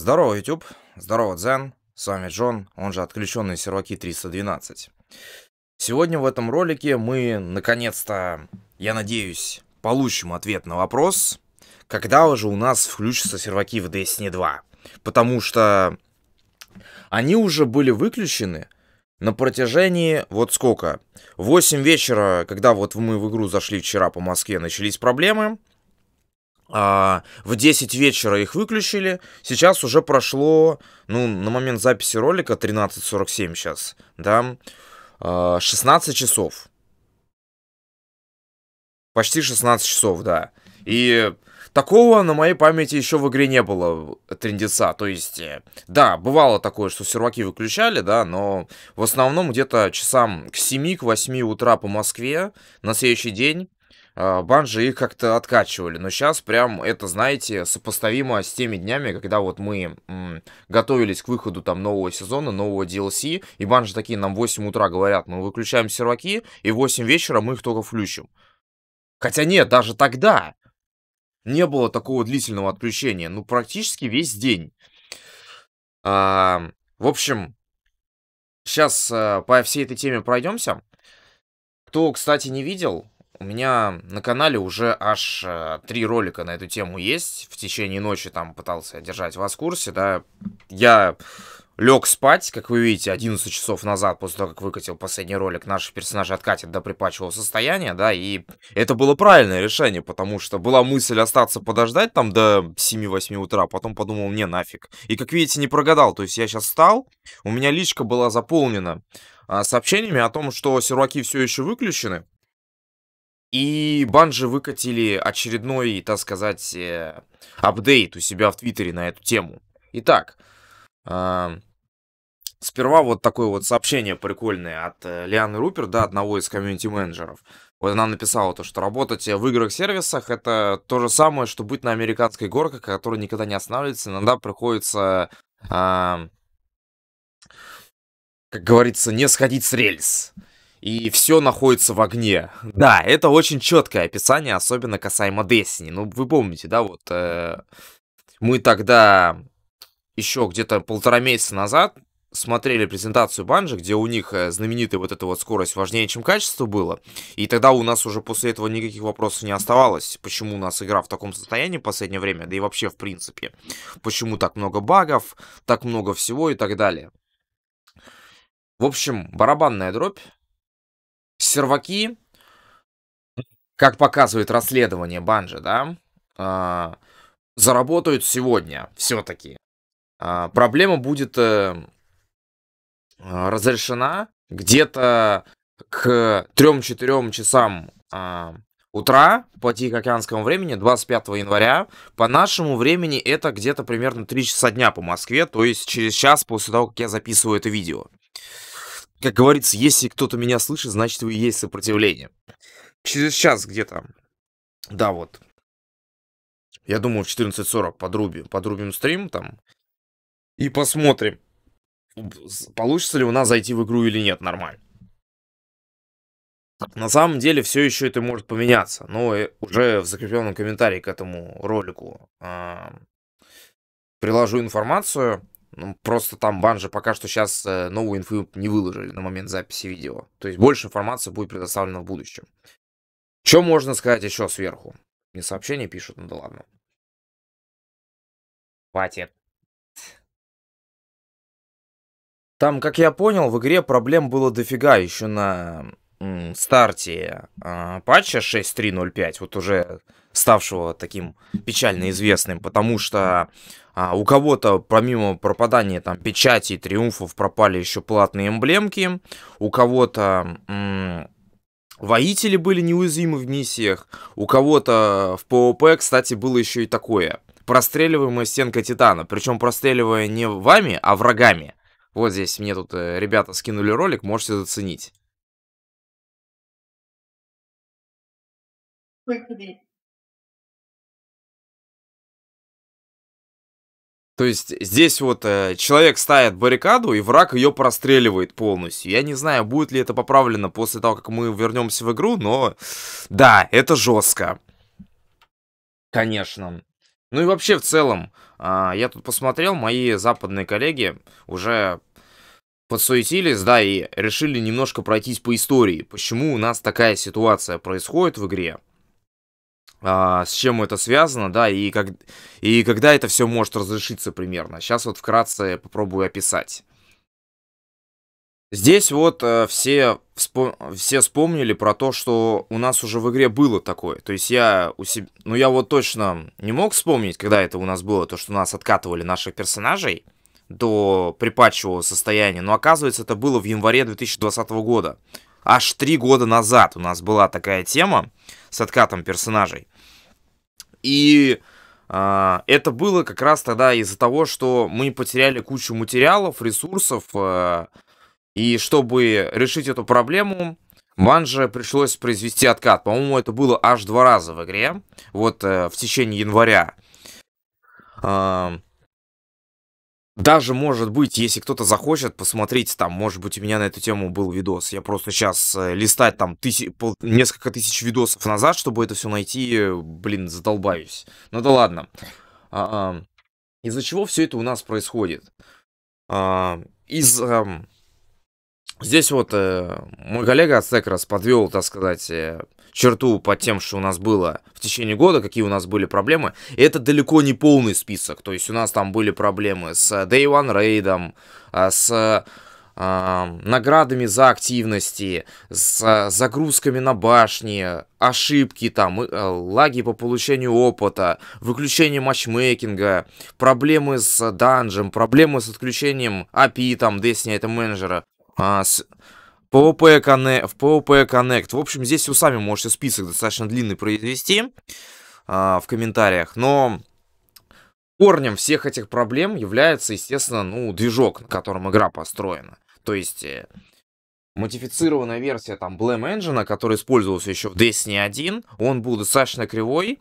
Здорово, YouTube. Здорово, Дзен. С вами Джон, он же отключенный серваки 312. Сегодня в этом ролике мы, наконец-то, я надеюсь, получим ответ на вопрос, когда уже у нас включатся серваки в Destiny 2. Потому что они уже были выключены на протяжении, вот сколько, 8 вечера, когда вот мы в игру зашли вчера по Москве, начались проблемы. А, в 10 вечера их выключили. Сейчас уже прошло, ну, на момент записи ролика 13.47 сейчас, да, 16 а, часов. Почти 16 часов, да. И такого на моей памяти еще в игре не было трендеца. То есть, э, да, бывало такое, что серваки выключали, да, но в основном где-то часам к 7-8 к утра по Москве на следующий день Э, банжи их как-то откачивали. Но сейчас прям это, знаете, сопоставимо с теми днями, когда вот мы м, готовились к выходу там нового сезона, нового DLC, и банжи такие нам в 8 утра говорят, мы выключаем серваки, и в 8 вечера мы их только включим. Хотя нет, даже тогда не было такого длительного отключения, ну практически весь день. А, в общем, сейчас э, по всей этой теме пройдемся. Кто, кстати, не видел, у меня на канале уже аж э, три ролика на эту тему есть. В течение ночи там пытался держать вас в курсе, да. Я лег спать, как вы видите, 11 часов назад, после того, как выкатил последний ролик, наши персонажи откатят до припачивого состояния, да, и это было правильное решение, потому что была мысль остаться подождать там до 7-8 утра, а потом подумал, не, нафиг. И, как видите, не прогадал, то есть я сейчас встал, у меня личка была заполнена а, сообщениями о том, что серваки все еще выключены, и Банжи выкатили очередной, так сказать, э, апдейт у себя в Твиттере на эту тему. Итак, а, сперва вот такое вот сообщение прикольное от э, Лианы Рупер, да, одного из комьюнити-менеджеров. Вот она написала то, что работать в играх-сервисах — это то же самое, что быть на американской горке, которая никогда не останавливается, иногда приходится... А, как говорится, не сходить с рельс и все находится в огне. Да, это очень четкое описание, особенно касаемо Destiny. Ну, вы помните, да, вот э, мы тогда еще где-то полтора месяца назад смотрели презентацию Банжи, где у них э, знаменитая вот эта вот скорость важнее, чем качество было. И тогда у нас уже после этого никаких вопросов не оставалось, почему у нас игра в таком состоянии в последнее время, да и вообще в принципе. Почему так много багов, так много всего и так далее. В общем, барабанная дробь серваки, как показывает расследование Банжи, да, а, заработают сегодня все-таки. А, проблема будет э, разрешена где-то к 3-4 часам а, утра по тихоокеанскому времени, 25 января. По нашему времени это где-то примерно 3 часа дня по Москве, то есть через час после того, как я записываю это видео. Как говорится, если кто-то меня слышит, значит, вы и есть сопротивление. Через час где-то. Да, вот. Я думаю, в 14.40 подрубим, подрубим стрим там. И посмотрим, получится ли у нас зайти в игру или нет нормально. На самом деле все еще это может поменяться, но э, уже в закрепленном комментарии к этому ролику э, приложу информацию. Ну, просто там банжи пока что сейчас э, новую инфу не выложили на момент записи видео. То есть больше информации будет предоставлена в будущем. Что можно сказать еще сверху? Мне сообщение пишут, ну да ладно. Хватит. Там, как я понял, в игре проблем было дофига еще на старте э, патча 6.3.05, вот уже ставшего таким печально известным, потому что а у кого-то помимо пропадания там печати и триумфов пропали еще платные эмблемки, у кого-то воители были неуязвимы в миссиях, у кого-то в ПВП, кстати, было еще и такое. Простреливаемая стенка Титана, причем простреливая не вами, а врагами. Вот здесь мне тут э, ребята скинули ролик, можете заценить. То есть здесь вот э, человек ставит баррикаду, и враг ее простреливает полностью. Я не знаю, будет ли это поправлено после того, как мы вернемся в игру, но да, это жестко. Конечно. Ну и вообще в целом, э, я тут посмотрел, мои западные коллеги уже подсуетились, да, и решили немножко пройтись по истории, почему у нас такая ситуация происходит в игре а, с чем это связано, да, и, как, и когда это все может разрешиться примерно. Сейчас вот вкратце попробую описать. Здесь вот э, все, вспом... все вспомнили про то, что у нас уже в игре было такое. То есть я у себя... Ну я вот точно не мог вспомнить, когда это у нас было, то, что нас откатывали наших персонажей до припадчивого состояния. Но оказывается, это было в январе 2020 года аж три года назад у нас была такая тема с откатом персонажей. И э, это было как раз тогда из-за того, что мы потеряли кучу материалов, ресурсов. Э, и чтобы решить эту проблему, Манже пришлось произвести откат. По-моему, это было аж два раза в игре, вот э, в течение января. Э, даже, может быть, если кто-то захочет, посмотреть там, может быть, у меня на эту тему был видос. Я просто сейчас э, листать там тысяч, пол, несколько тысяч видосов назад, чтобы это все найти, э, блин, задолбаюсь. Ну да ладно. А, а, из-за чего все это у нас происходит? А, из... А, здесь вот э, мой коллега Ацек раз подвел, так сказать, э, черту под тем, что у нас было в течение года, какие у нас были проблемы. И это далеко не полный список. То есть у нас там были проблемы с э, Day One Raid, э, с э, наградами за активности, с загрузками на башни, ошибки там, лаги по получению опыта, выключение матчмейкинга, проблемы с данжем, проблемы с отключением API, там, Destiny Item менеджера. с, PvP Connect, в PvP Connect. В общем, здесь вы сами можете список достаточно длинный произвести а, в комментариях. Но корнем всех этих проблем является, естественно, ну, движок, на котором игра построена. То есть э, модифицированная версия там Blame Engine, который использовался еще в Destiny 1, он был достаточно кривой,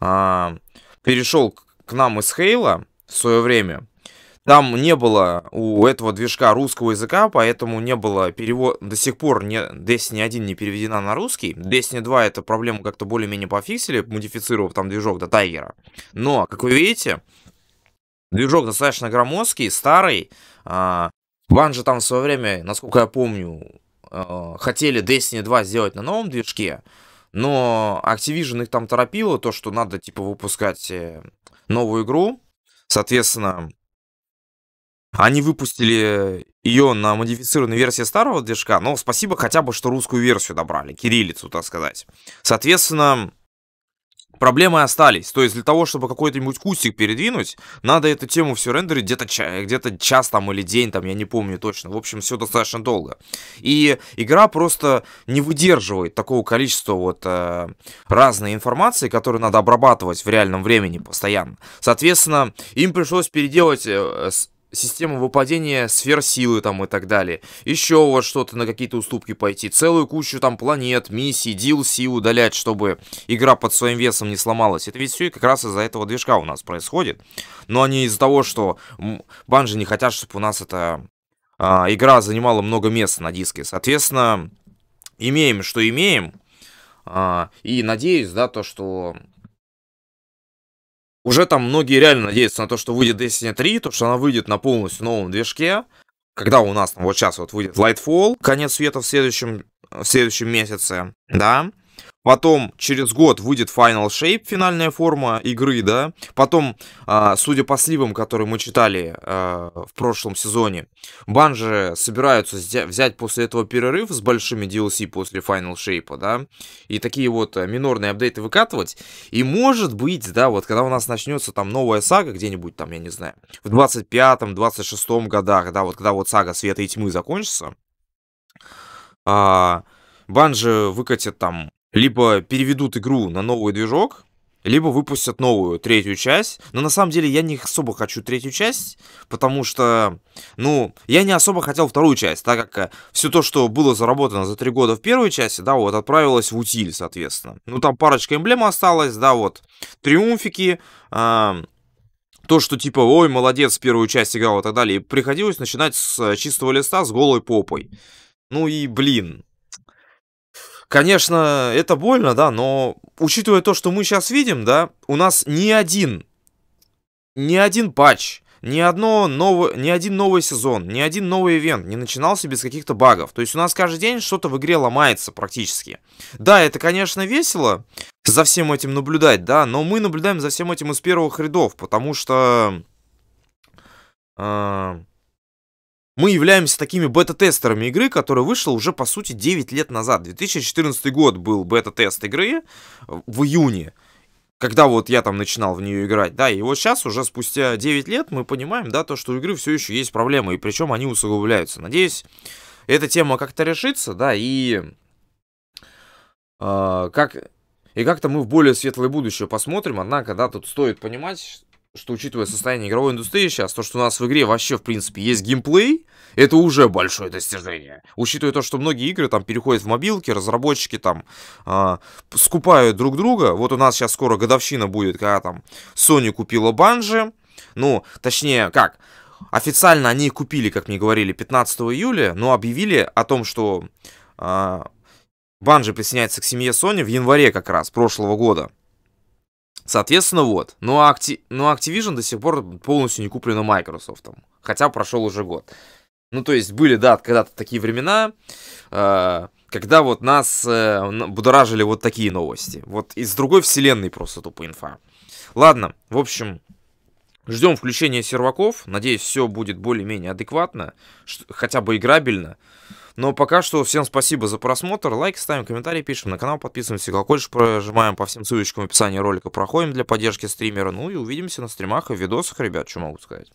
а, перешел к нам из Хейла в свое время, там не было у этого движка русского языка, поэтому не было перевода. до сих пор не Destiny 1 не переведена на русский. Destiny 2 эту проблему как-то более-менее пофиксили, модифицировав там движок до Тайгера. Но, как вы видите, движок достаточно громоздкий, старый. А, Банжи там в свое время, насколько я помню, э, хотели Destiny 2 сделать на новом движке, но Activision их там торопило, то, что надо, типа, выпускать э, новую игру, соответственно, они выпустили э, ее на модифицированной версии старого движка, но спасибо хотя бы, что русскую версию добрали, кириллицу, так сказать. Соответственно, проблемы остались. То есть для того, чтобы какой-нибудь кустик передвинуть, надо эту тему все рендерить где-то ча где час там или день, там, я не помню точно. В общем, все достаточно долго. И игра просто не выдерживает такого количества вот э, разной информации, которую надо обрабатывать в реальном времени постоянно. Соответственно, им пришлось переделать э, система выпадения сфер силы там и так далее. Еще вот что-то на какие-то уступки пойти. Целую кучу там планет, миссий, DLC удалять, чтобы игра под своим весом не сломалась. Это ведь все и как раз из-за этого движка у нас происходит. Но они из-за того, что банжи не хотят, чтобы у нас эта а, игра занимала много места на диске. Соответственно, имеем, что имеем. А, и надеюсь, да, то, что уже там многие реально надеются на то, что выйдет Destiny 3, то, что она выйдет на полностью новом движке. Когда у нас ну, вот сейчас вот выйдет Lightfall, конец света в следующем, в следующем месяце, да, Потом через год выйдет Final Shape, финальная форма игры, да. Потом, а, судя по сливам, которые мы читали а, в прошлом сезоне, банжи собираются взять после этого перерыв с большими DLC после Final Shape, да. И такие вот э, минорные апдейты выкатывать. И может быть, да, вот когда у нас начнется там новая сага где-нибудь там, я не знаю, в 25-26 годах, да, вот когда вот сага Света и Тьмы закончится, Банжи выкатит там либо переведут игру на новый движок, либо выпустят новую, третью часть. Но на самом деле я не особо хочу третью часть, потому что, ну, я не особо хотел вторую часть, так как э, все то, что было заработано за три года в первой части, да, вот, отправилось в утиль, соответственно. Ну, там парочка эмблем осталась, да, вот, триумфики, э то, что типа, ой, молодец, первую часть играл и так далее, приходилось начинать с э, чистого листа, с голой попой. Ну и, блин, Конечно, это больно, да, но учитывая то, что мы сейчас видим, да, у нас ни один, ни один патч, ни, одно новое, ни один новый сезон, ни один новый ивент не начинался без каких-то багов. То есть у нас каждый день что-то в игре ломается практически. Да, это, конечно, весело за всем этим наблюдать, да, но мы наблюдаем за всем этим из первых рядов, потому что... Э мы являемся такими бета-тестерами игры, которая вышла уже, по сути, 9 лет назад. 2014 год был бета-тест игры э, в июне, когда вот я там начинал в нее играть, да, и вот сейчас уже спустя 9 лет мы понимаем, да, то, что у игры все еще есть проблемы, и причем они усугубляются. Надеюсь, эта тема как-то решится, да, и э, как... И как-то мы в более светлое будущее посмотрим, однако, да, тут стоит понимать, что учитывая состояние игровой индустрии сейчас, то, что у нас в игре вообще, в принципе, есть геймплей, это уже большое достижение. Учитывая то, что многие игры там переходят в мобилки, разработчики там э, скупают друг друга. Вот у нас сейчас скоро годовщина будет, когда там Sony купила банжи. Ну, точнее, как, официально они их купили, как мне говорили, 15 июля, но объявили о том, что э, а, банжи присоединяется к семье Sony в январе как раз прошлого года. Соответственно, вот. Но ну, а, Acti- ну, Activision до сих пор полностью не куплена Microsoft. Хотя прошел уже год. Ну, то есть были, да, когда-то такие времена, э, когда вот нас э, будоражили вот такие новости. Вот из другой вселенной просто тупо инфа. Ладно, в общем, ждем включения серваков. Надеюсь, все будет более-менее адекватно, хотя бы играбельно. Но пока что всем спасибо за просмотр. Лайк ставим, комментарии пишем, на канал подписываемся, колокольчик прожимаем по всем ссылочкам в описании ролика, проходим для поддержки стримера. Ну и увидимся на стримах и видосах, ребят, что могу сказать.